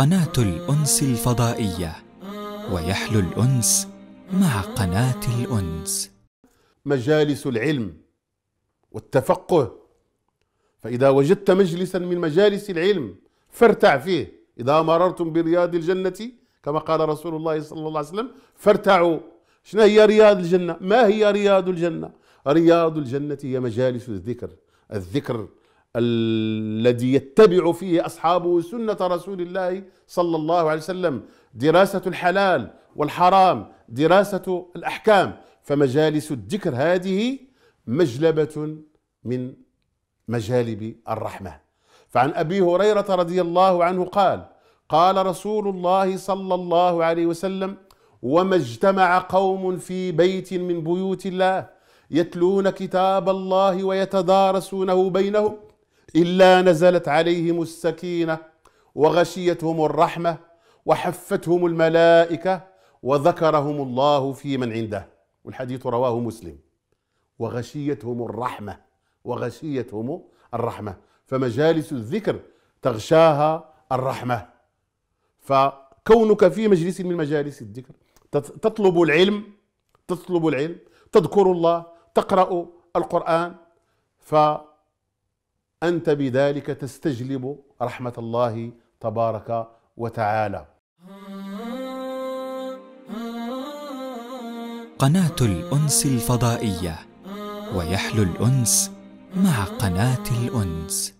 قناة الأنس الفضائية ويحلو الأنس مع قناة الأنس مجالس العلم والتفقه فإذا وجدت مجلسا من مجالس العلم فارتع فيه إذا مررتم برياض الجنة كما قال رسول الله صلى الله عليه وسلم فارتعوا شنو هي رياض الجنة ما هي رياض الجنة رياض الجنة هي مجالس الذكر الذكر الذي يتبع فيه أصحابه سنة رسول الله صلى الله عليه وسلم دراسة الحلال والحرام دراسة الأحكام فمجالس الذكر هذه مجلبة من مجالب الرحمة فعن أبي هريرة رضي الله عنه قال قال رسول الله صلى الله عليه وسلم وما اجتمع قوم في بيت من بيوت الله يتلون كتاب الله ويتدارسونه بينهم إلا نزلت عليهم السكينة وغشيتهم الرحمة وحفتهم الملائكة وذكرهم الله في من عنده والحديث رواه مسلم وغشيتهم الرحمة وغشيتهم الرحمة فمجالس الذكر تغشاها الرحمة فكونك في مجلس من مجالس الذكر تطلب العلم تطلب العلم تذكر الله تقرأ القرآن ف أنت بذلك تستجلب رحمة الله تبارك وتعالى قناة الأنس الفضائية ويحلو الأنس مع قناة الأنس